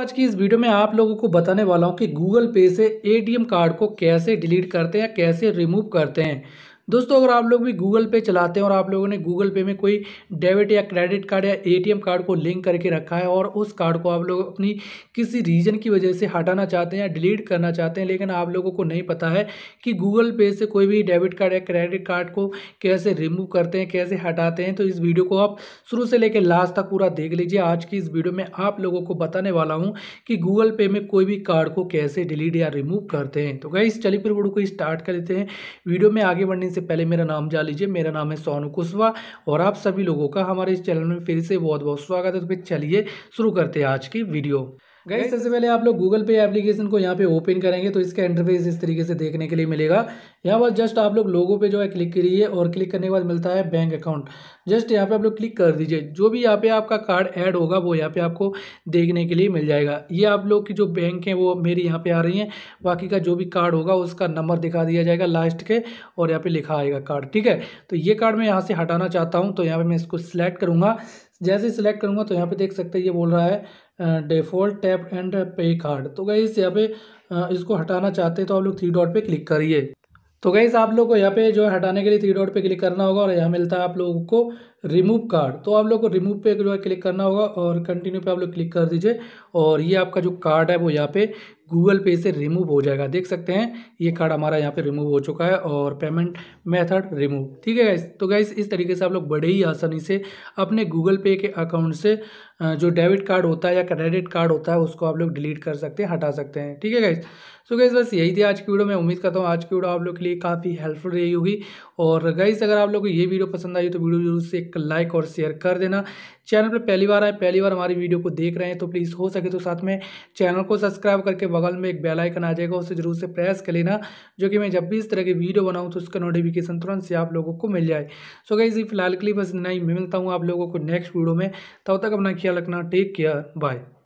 आज की इस वीडियो में आप लोगों को बताने वाला हूं कि गूगल पे से एटीएम कार्ड को कैसे डिलीट करते हैं कैसे रिमूव करते हैं दोस्तों अगर आप लोग भी गूगल पे चलाते हैं और आप लोगों ने गूगल पे में कोई डेबिट या क्रेडिट कार्ड या एटीएम कार्ड को लिंक करके रखा है और उस कार्ड को आप लोग अपनी किसी रीजन की वजह से हटाना चाहते हैं या डिलीट करना चाहते हैं लेकिन आप लोगों को नहीं पता है कि गूगल पे से कोई भी डेबिट कार्ड या क्रेडिट कार्ड को कैसे रिमूव करते हैं कैसे हटाते हैं तो इस वीडियो को आप शुरू से लेकर लास्ट तक पूरा देख लीजिए आज की इस वीडियो में आप लोगों को बताने वाला हूँ कि गूगल पे में कोई भी कार्ड को कैसे डिलीट या रिमूव करते हैं तो गई चलिए फिर वीडियो को स्टार्ट कर लेते हैं वीडियो में आगे बढ़ने से इससे पहले मेरा नाम जान लीजिए मेरा नाम है सोनू कुशवाहा और आप सभी लोगों का हमारे इस चैनल में फिर से बहुत बहुत स्वागत है तो फिर चलिए शुरू करते हैं आज की वीडियो गई सबसे पहले आप लोग गूगल पे एप्लीकेशन को यहाँ पे ओपन करेंगे तो इसका इंटरफेस इस तरीके से देखने के लिए मिलेगा यहाँ पर जस्ट आप लोग लोगों पे जो है क्लिक करिए और क्लिक करने के बाद मिलता है बैंक अकाउंट जस्ट यहाँ पे आप लोग क्लिक कर दीजिए जो भी यहाँ पे आपका कार्ड ऐड होगा वो यहाँ पे आपको देखने के लिए मिल जाएगा ये आप लोग की जो बैंक है वो मेरी यहाँ पर आ रही है बाकी का जो भी कार्ड होगा उसका नंबर दिखा दिया जाएगा लास्ट के और यहाँ पर लिखा आएगा कार्ड ठीक है तो ये कार्ड मैं यहाँ से हटाना चाहता हूँ तो यहाँ पर मैं इसको सिलेक्ट करूँगा जैसे सिलेक्ट करूँगा तो यहाँ पे देख सकते हैं ये बोल रहा है default tap and pay card तो इस यहाँ पे इसको हटाना चाहते हैं तो आप लोग थ्री डॉट पे क्लिक करिए तो गई आप लोग को यहाँ पे जो है हटाने के लिए थ्री डॉट पे क्लिक करना होगा और यहाँ मिलता है आप लोगों को रिमूव कार्ड तो आप लोग को रिमूव पे जो है क्लिक करना होगा और कंटिन्यू पे आप लोग क्लिक कर दीजिए और ये आपका जो कार्ड है वो यहाँ पे गूगल पे से रिमूव हो जाएगा देख सकते हैं ये कार्ड हमारा यहाँ पे रिमूव हो चुका है और पेमेंट मेथड रिमूव ठीक है गाइस तो गाइस इस तरीके से आप लोग बड़े ही आसानी से अपने गूगल पे के अकाउंट से जो डेबिट कार्ड होता है या क्रेडिट कार्ड होता है उसको आप लोग डिलीट कर सकते हैं हटा सकते हैं ठीक है गाइस तो गाइस बस यही थी आज की वीडियो में उम्मीद करता हूँ आज की वीडियो आप लोग के लिए काफ़ी हेल्पफुल रही होगी और गाइस अगर आप लोग को ये वीडियो पसंद आई तो वीडियो जरूर से एक लाइक और शेयर कर देना चैनल पर पहली बार आए पहली बार हमारी वीडियो को देख रहे हैं तो प्लीज़ हो सके तो साथ में चैनल को सब्सक्राइब करके बगल में एक बेल आइकन आ जाएगा उसे जरूर से प्रेस कर लेना जो कि मैं जब भी इस तरह की वीडियो बनाऊँ तो उसका नोटिफिकेशन तुरंत से आप लोगों को मिल जाए सो गई इसी फिलहाल के लिए बस नहीं मिलता हूँ आप लोगों को नेक्स्ट वीडियो में तब तक अपना ख्याल रखना टेक केयर बाय